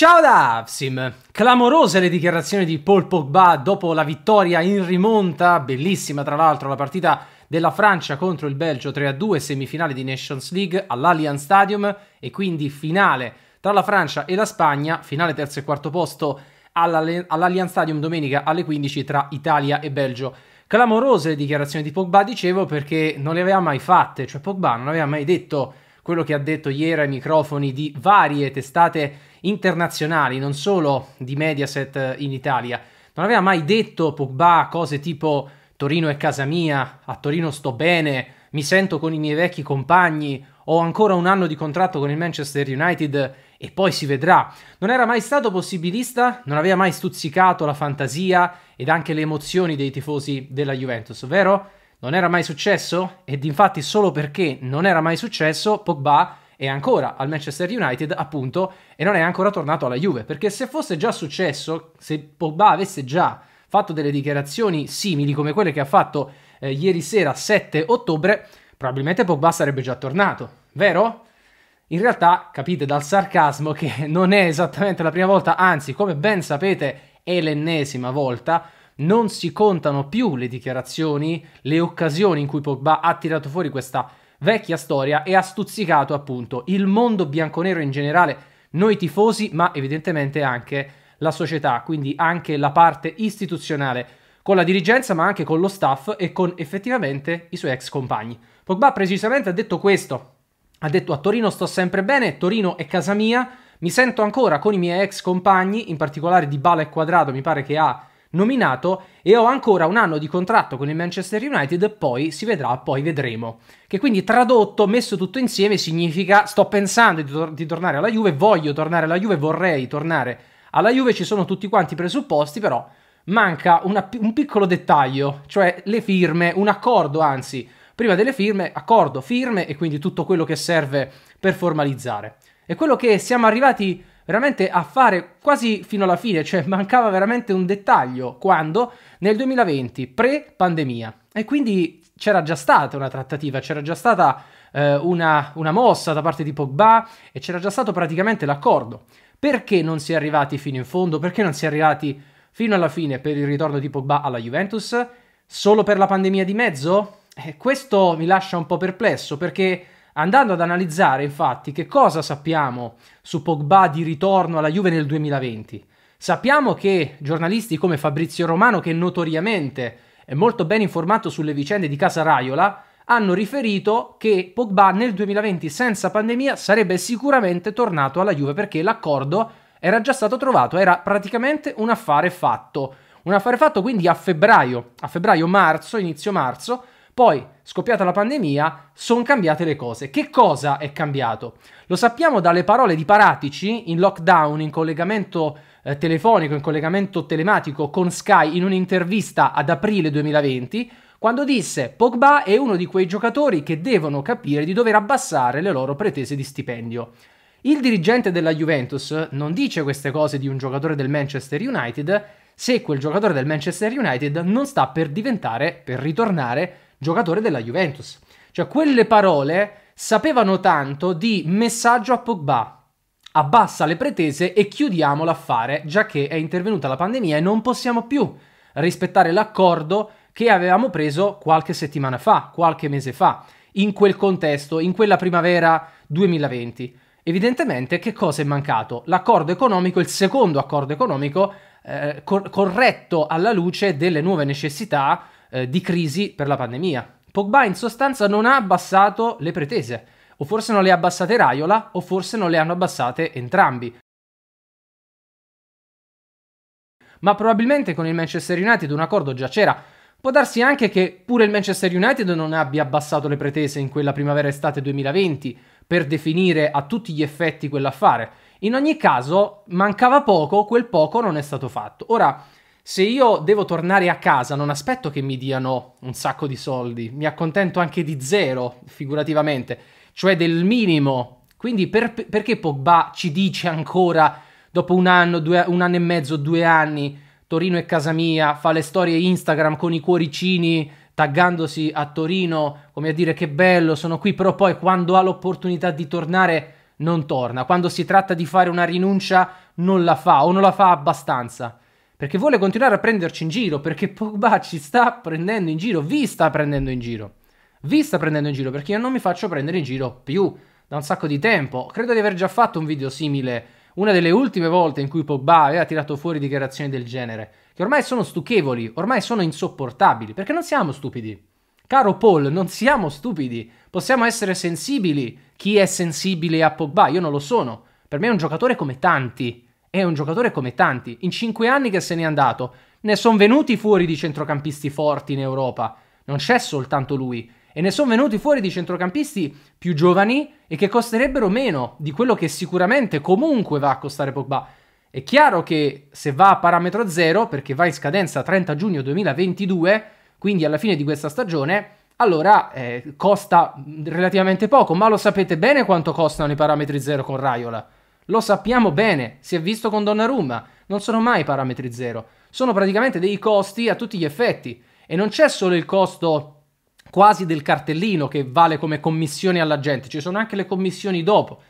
Ciao da Avsim! Clamorose le dichiarazioni di Paul Pogba dopo la vittoria in rimonta, bellissima tra l'altro la partita della Francia contro il Belgio 3-2, semifinale di Nations League all'Allianz Stadium e quindi finale tra la Francia e la Spagna, finale terzo e quarto posto all'Allianz Stadium domenica alle 15 tra Italia e Belgio. Clamorose le dichiarazioni di Pogba, dicevo, perché non le aveva mai fatte, cioè Pogba non aveva mai detto quello che ha detto ieri ai microfoni di varie testate internazionali, non solo di Mediaset eh, in Italia. Non aveva mai detto Pogba cose tipo Torino è casa mia, a Torino sto bene, mi sento con i miei vecchi compagni, ho ancora un anno di contratto con il Manchester United e poi si vedrà. Non era mai stato possibilista, non aveva mai stuzzicato la fantasia ed anche le emozioni dei tifosi della Juventus, vero? Non era mai successo? Ed infatti solo perché non era mai successo, Pogba è ancora al Manchester United, appunto, e non è ancora tornato alla Juve. Perché se fosse già successo, se Pogba avesse già fatto delle dichiarazioni simili come quelle che ha fatto eh, ieri sera 7 ottobre, probabilmente Pogba sarebbe già tornato, vero? In realtà capite dal sarcasmo che non è esattamente la prima volta, anzi, come ben sapete, è l'ennesima volta non si contano più le dichiarazioni, le occasioni in cui Pogba ha tirato fuori questa vecchia storia e ha stuzzicato appunto il mondo bianconero in generale, noi tifosi, ma evidentemente anche la società, quindi anche la parte istituzionale, con la dirigenza ma anche con lo staff e con effettivamente i suoi ex compagni. Pogba precisamente ha detto questo, ha detto a Torino sto sempre bene, Torino è casa mia, mi sento ancora con i miei ex compagni, in particolare di Bala e Quadrado mi pare che ha nominato e ho ancora un anno di contratto con il Manchester United, poi si vedrà, poi vedremo. Che quindi tradotto, messo tutto insieme, significa sto pensando di, tor di tornare alla Juve, voglio tornare alla Juve, vorrei tornare alla Juve, ci sono tutti quanti i presupposti, però manca una, un piccolo dettaglio, cioè le firme, un accordo anzi, prima delle firme, accordo, firme e quindi tutto quello che serve per formalizzare. E quello che siamo arrivati veramente a fare quasi fino alla fine, cioè mancava veramente un dettaglio, quando nel 2020, pre-pandemia. E quindi c'era già stata una trattativa, c'era già stata eh, una, una mossa da parte di Pogba e c'era già stato praticamente l'accordo. Perché non si è arrivati fino in fondo? Perché non si è arrivati fino alla fine per il ritorno di Pogba alla Juventus? Solo per la pandemia di mezzo? Eh, questo mi lascia un po' perplesso perché Andando ad analizzare infatti che cosa sappiamo su Pogba di ritorno alla Juve nel 2020, sappiamo che giornalisti come Fabrizio Romano, che notoriamente è molto ben informato sulle vicende di Casa Raiola, hanno riferito che Pogba nel 2020 senza pandemia sarebbe sicuramente tornato alla Juve perché l'accordo era già stato trovato, era praticamente un affare fatto. Un affare fatto quindi a febbraio, a febbraio-marzo, inizio marzo, poi, scoppiata la pandemia, sono cambiate le cose. Che cosa è cambiato? Lo sappiamo dalle parole di Paratici in lockdown, in collegamento eh, telefonico, in collegamento telematico con Sky in un'intervista ad aprile 2020, quando disse Pogba è uno di quei giocatori che devono capire di dover abbassare le loro pretese di stipendio. Il dirigente della Juventus non dice queste cose di un giocatore del Manchester United se quel giocatore del Manchester United non sta per diventare, per ritornare, giocatore della Juventus. Cioè quelle parole sapevano tanto di messaggio a Pogba. Abbassa le pretese e chiudiamo l'affare, già che è intervenuta la pandemia e non possiamo più rispettare l'accordo che avevamo preso qualche settimana fa, qualche mese fa, in quel contesto, in quella primavera 2020. Evidentemente che cosa è mancato? L'accordo economico, il secondo accordo economico eh, cor- corretto alla luce delle nuove necessità eh, di crisi per la pandemia. Pogba in sostanza non ha abbassato le pretese, o forse non le ha abbassate Raiola, o forse non le hanno abbassate entrambi. Ma probabilmente con il Manchester United un accordo già c'era. Può darsi anche che pure il Manchester United non abbia abbassato le pretese in quella primavera-estate 2020 per definire a tutti gli effetti quell'affare. In ogni caso, mancava poco, quel poco non è stato fatto. Ora, se io devo tornare a casa non aspetto che mi diano un sacco di soldi, mi accontento anche di zero, figurativamente, cioè del minimo. Quindi per, perché Pogba ci dice ancora, dopo un anno, due, un anno e mezzo, due anni, Torino è casa mia, fa le storie Instagram con i cuoricini, taggandosi a Torino, come a dire che bello, sono qui, però poi quando ha l'opportunità di tornare non torna, quando si tratta di fare una rinuncia non la fa o non la fa abbastanza. Perché vuole continuare a prenderci in giro, perché Pogba ci sta prendendo in giro, vi sta prendendo in giro. Vi sta prendendo in giro, perché io non mi faccio prendere in giro più da un sacco di tempo. Credo di aver già fatto un video simile, una delle ultime volte in cui Pogba aveva tirato fuori dichiarazioni del genere, che ormai sono stucchevoli, ormai sono insopportabili, perché non siamo stupidi. Caro Paul, non siamo stupidi, possiamo essere sensibili. Chi è sensibile a Pogba? Io non lo sono. Per me è un giocatore come tanti. È un giocatore come tanti, in cinque anni che se n'è andato, ne sono venuti fuori di centrocampisti forti in Europa, non c'è soltanto lui, e ne sono venuti fuori di centrocampisti più giovani e che costerebbero meno di quello che sicuramente comunque va a costare Pogba. È chiaro che se va a parametro zero, perché va in scadenza 30 giugno 2022, quindi alla fine di questa stagione, allora eh, costa mm, relativamente poco, ma lo sapete bene quanto costano i parametri zero con Raiola. Lo sappiamo bene, si è visto con Donnarumma, non sono mai parametri zero, sono praticamente dei costi a tutti gli effetti e non c'è solo il costo quasi del cartellino che vale come commissione alla gente, ci sono anche le commissioni dopo.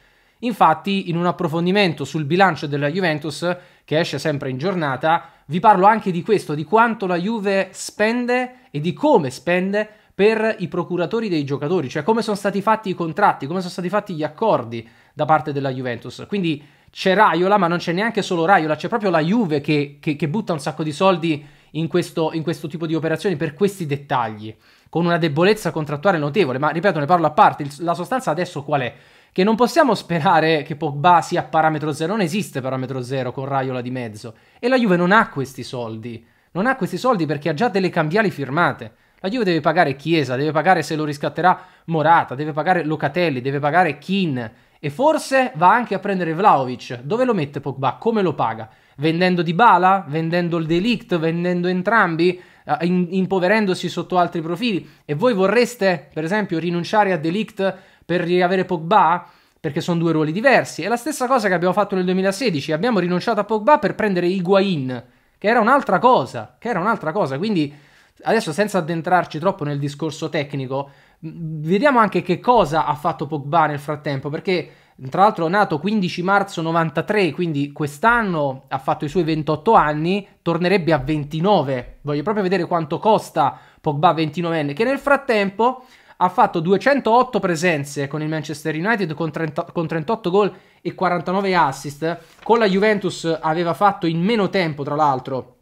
Infatti, in un approfondimento sul bilancio della Juventus, che esce sempre in giornata, vi parlo anche di questo, di quanto la Juve spende e di come spende per i procuratori dei giocatori, cioè come sono stati fatti i contratti, come sono stati fatti gli accordi da parte della Juventus. Quindi c'è Raiola, ma non c'è neanche solo Raiola, c'è proprio la Juve che, che, che butta un sacco di soldi in questo, in questo, tipo di operazioni per questi dettagli, con una debolezza contrattuale notevole. Ma ripeto, ne parlo a parte, il, la sostanza adesso qual è? Che non possiamo sperare che Pogba sia a parametro zero, non esiste parametro zero con Raiola di mezzo. E la Juve non ha questi soldi, non ha questi soldi perché ha già delle cambiali firmate. La Juve deve pagare Chiesa, deve pagare se lo riscatterà Morata, deve pagare Locatelli, deve pagare Kin e forse va anche a prendere Vlaovic. Dove lo mette Pogba? Come lo paga? Vendendo Dybala? Vendendo il Delict? Vendendo entrambi? Ah, in- impoverendosi sotto altri profili? E voi vorreste, per esempio, rinunciare a Delict per riavere Pogba? Perché sono due ruoli diversi. È la stessa cosa che abbiamo fatto nel 2016. Abbiamo rinunciato a Pogba per prendere Higuain, che era un'altra cosa. Che era un'altra cosa. Quindi adesso senza addentrarci troppo nel discorso tecnico, vediamo anche che cosa ha fatto Pogba nel frattempo, perché tra l'altro è nato 15 marzo 93, quindi quest'anno ha fatto i suoi 28 anni, tornerebbe a 29. Voglio proprio vedere quanto costa Pogba 29enne, che nel frattempo ha fatto 208 presenze con il Manchester United con, 30, con 38 gol e 49 assist. Con la Juventus aveva fatto in meno tempo, tra l'altro,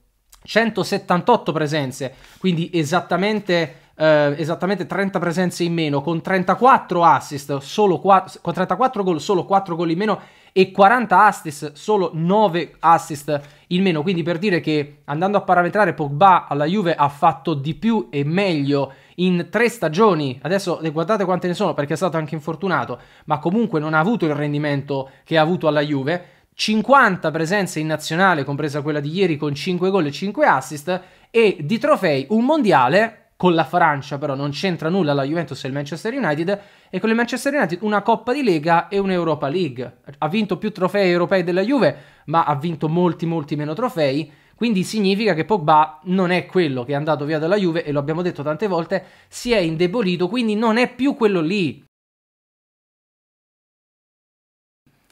178 presenze, quindi esattamente Uh, esattamente 30 presenze in meno, con 34 assist, solo 4, con 34 gol, solo 4 gol in meno e 40 assist, solo 9 assist in meno. Quindi per dire che andando a parametrare Pogba alla Juve ha fatto di più e meglio in tre stagioni. Adesso eh, guardate quante ne sono perché è stato anche infortunato, ma comunque non ha avuto il rendimento che ha avuto alla Juve 50 presenze in nazionale, compresa quella di ieri, con 5 gol e 5 assist, e di trofei un mondiale, con la Francia, però non c'entra nulla la Juventus e il Manchester United, e con il Manchester United una Coppa di Lega e un'Europa League. Ha vinto più trofei europei della Juve, ma ha vinto molti, molti meno trofei. Quindi significa che Pogba non è quello che è andato via dalla Juve, e lo abbiamo detto tante volte, si è indebolito, quindi non è più quello lì.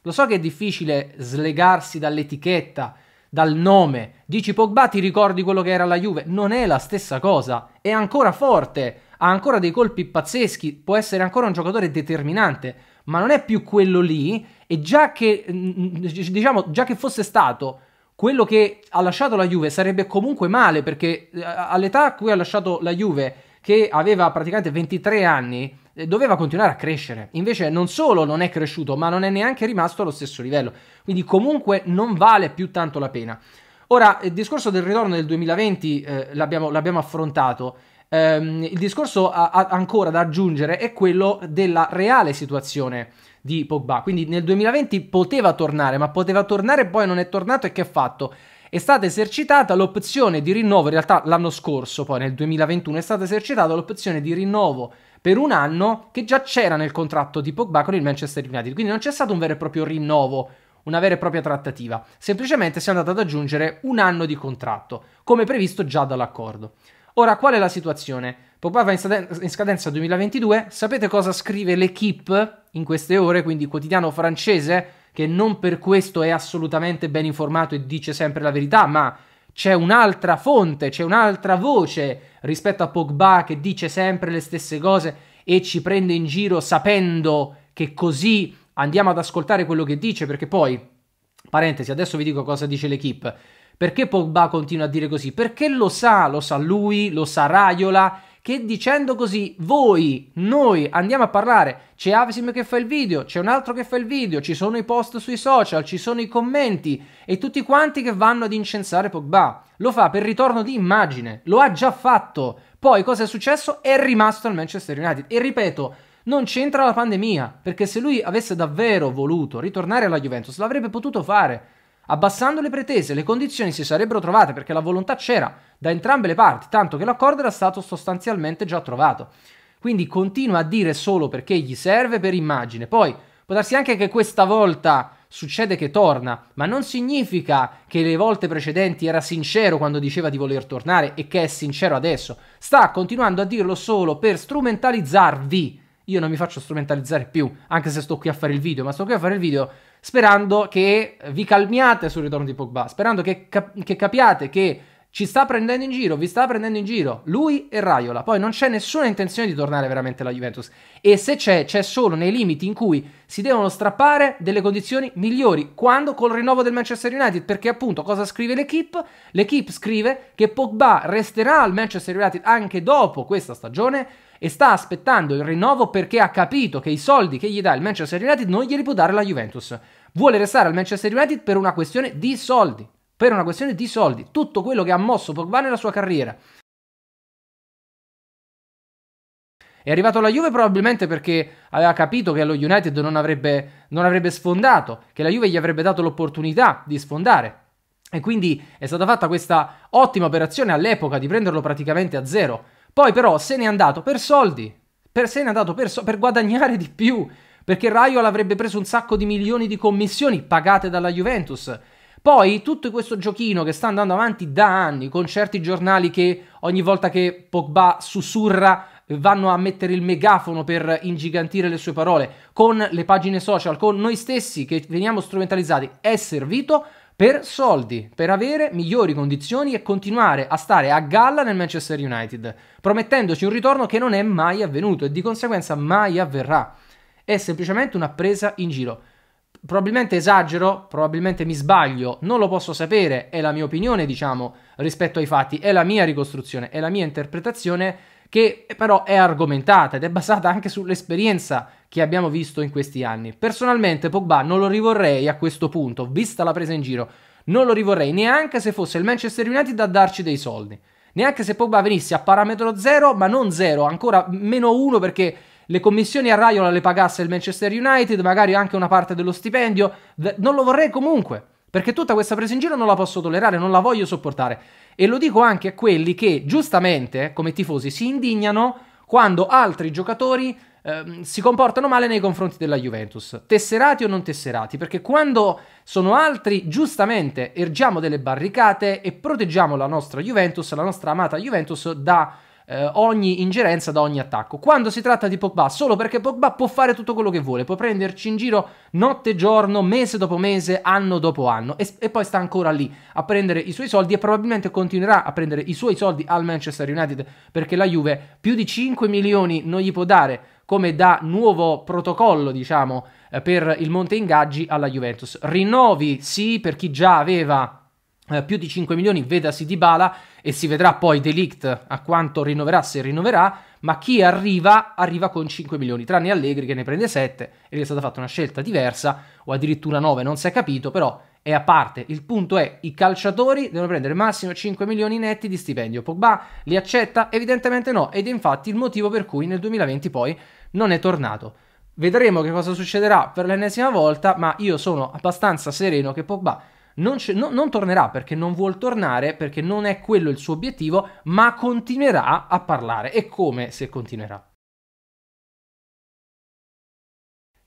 Lo so che è difficile slegarsi dall'etichetta, dal nome. Dici Pogba, ti ricordi quello che era la Juve? Non è la stessa cosa. È ancora forte, ha ancora dei colpi pazzeschi, può essere ancora un giocatore determinante, ma non è più quello lì. E già che, mm, diciamo, già che fosse stato quello che ha lasciato la Juve sarebbe comunque male perché eh, all'età a cui ha lasciato la Juve che aveva praticamente 23 anni eh, doveva continuare a crescere. Invece non solo non è cresciuto, ma non è neanche rimasto allo stesso livello. Quindi comunque non vale più tanto la pena. Ora, il discorso del ritorno del 2020 eh, l'abbiamo, l'abbiamo, affrontato. Ehm, il discorso a, a, ancora da aggiungere è quello della reale situazione di Pogba. Quindi nel 2020 poteva tornare, ma poteva tornare e poi non è tornato e che ha fatto? è stata esercitata l'opzione di rinnovo, in realtà l'anno scorso, poi nel 2021, è stata esercitata l'opzione di rinnovo per un anno che già c'era nel contratto di Pogba con il Manchester United, quindi non c'è stato un vero e proprio rinnovo, una vera e propria trattativa, semplicemente si è andato ad aggiungere un anno di contratto, come previsto già dall'accordo. Ora, qual è la situazione? Pogba va in scadenza 2022, sapete cosa scrive l'Equipe in queste ore, quindi quotidiano francese? che non per questo è assolutamente ben informato e dice sempre la verità, ma c'è un'altra fonte, c'è un'altra voce rispetto a Pogba che dice sempre le stesse cose e ci prende in giro sapendo che così andiamo ad ascoltare quello che dice, perché poi, parentesi, adesso vi dico cosa dice l'equipe. Perché Pogba continua a dire così? Perché lo sa, lo sa lui, lo sa Raiola che dicendo così voi, noi andiamo a parlare, c'è Avesim che fa il video, c'è un altro che fa il video, ci sono i post sui social, ci sono i commenti e tutti quanti che vanno ad incensare Pogba. Lo fa per ritorno di immagine, lo ha già fatto. Poi cosa è successo? È rimasto al Manchester United e ripeto, non c'entra la pandemia, perché se lui avesse davvero voluto ritornare alla Juventus l'avrebbe potuto fare Abbassando le pretese, le condizioni si sarebbero trovate perché la volontà c'era da entrambe le parti, tanto che l'accordo era stato sostanzialmente già trovato. Quindi continua a dire solo perché gli serve per immagine. Poi può darsi anche che questa volta succede che torna, ma non significa che le volte precedenti era sincero quando diceva di voler tornare e che è sincero adesso. Sta continuando a dirlo solo per strumentalizzarvi. Io non mi faccio strumentalizzare più, anche se sto qui a fare il video, ma sto qui a fare il video sperando che vi calmiate sul ritorno di Pogba, sperando che, cap- che capiate che ci sta prendendo in giro, vi sta prendendo in giro, lui e Raiola. Poi non c'è nessuna intenzione di tornare veramente alla Juventus e se c'è, c'è solo nei limiti in cui si devono strappare delle condizioni migliori, quando col rinnovo del Manchester United, perché appunto cosa scrive l'equipe? L'equipe scrive che Pogba resterà al Manchester United anche dopo questa stagione e sta aspettando il rinnovo perché ha capito che i soldi che gli dà il Manchester United non glieli può dare la Juventus. Vuole restare al Manchester United per una questione di soldi. Per una questione di soldi. Tutto quello che ha mosso Pogba nella sua carriera. È arrivato alla Juve probabilmente perché aveva capito che allo United non avrebbe, non avrebbe sfondato, che la Juve gli avrebbe dato l'opportunità di sfondare. E quindi è stata fatta questa ottima operazione all'epoca di prenderlo praticamente a zero poi però se n'è andato per soldi, per, se n'è andato per, so- per guadagnare di più, perché Raiola avrebbe preso un sacco di milioni di commissioni pagate dalla Juventus. Poi tutto questo giochino che sta andando avanti da anni con certi giornali che ogni volta che Pogba sussurra eh, vanno a mettere il megafono per ingigantire le sue parole, con le pagine social, con noi stessi che veniamo strumentalizzati, è servito per soldi, per avere migliori condizioni e continuare a stare a galla nel Manchester United, promettendoci un ritorno che non è mai avvenuto e di conseguenza mai avverrà. È semplicemente una presa in giro. Probabilmente esagero, probabilmente mi sbaglio, non lo posso sapere, è la mia opinione, diciamo, rispetto ai fatti, è la mia ricostruzione, è la mia interpretazione che però è argomentata ed è basata anche sull'esperienza che abbiamo visto in questi anni. Personalmente Pogba non lo rivorrei a questo punto, vista la presa in giro, non lo rivorrei neanche se fosse il Manchester United a darci dei soldi. Neanche se Pogba venisse a parametro 0, ma non 0, ancora meno 1 perché le commissioni a Raiola le pagasse il Manchester United, magari anche una parte dello stipendio, non lo vorrei comunque perché tutta questa presa in giro non la posso tollerare, non la voglio sopportare. E lo dico anche a quelli che, giustamente, eh, come tifosi, si indignano quando altri giocatori eh, si comportano male nei confronti della Juventus, tesserati o non tesserati, perché quando sono altri, giustamente ergiamo delle barricate e proteggiamo la nostra Juventus, la nostra amata Juventus da eh, ogni ingerenza da ogni attacco. Quando si tratta di Pogba, solo perché Pogba può fare tutto quello che vuole, può prenderci in giro notte e giorno, mese dopo mese, anno dopo anno e, e poi sta ancora lì a prendere i suoi soldi e probabilmente continuerà a prendere i suoi soldi al Manchester United perché la Juve più di 5 milioni non gli può dare come da nuovo protocollo, diciamo, eh, per il monte ingaggi alla Juventus. Rinnovi sì per chi già aveva eh, più di 5 milioni, vedasi di Bala, e si vedrà poi Delict a quanto rinnoverà se rinnoverà, ma chi arriva arriva con 5 milioni, tranne Allegri che ne prende 7 e gli è stata fatta una scelta diversa o addirittura 9, non si è capito, però è a parte. Il punto è i calciatori devono prendere massimo 5 milioni netti di stipendio. Pogba li accetta? Evidentemente no ed è infatti il motivo per cui nel 2020 poi non è tornato. Vedremo che cosa succederà per l'ennesima volta, ma io sono abbastanza sereno che Pogba non, no, non, tornerà perché non vuol tornare, perché non è quello il suo obiettivo, ma continuerà a parlare. E come se continuerà?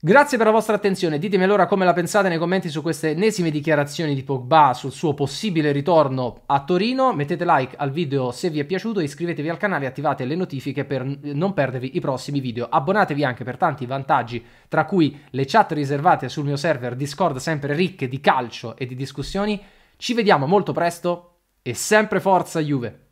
Grazie per la vostra attenzione, ditemi allora come la pensate nei commenti su queste ennesime dichiarazioni di Pogba sul suo possibile ritorno a Torino, mettete like al video se vi è piaciuto, iscrivetevi al canale e attivate le notifiche per non perdervi i prossimi video, abbonatevi anche per tanti vantaggi tra cui le chat riservate sul mio server Discord sempre ricche di calcio e di discussioni, ci vediamo molto presto e sempre forza Juve!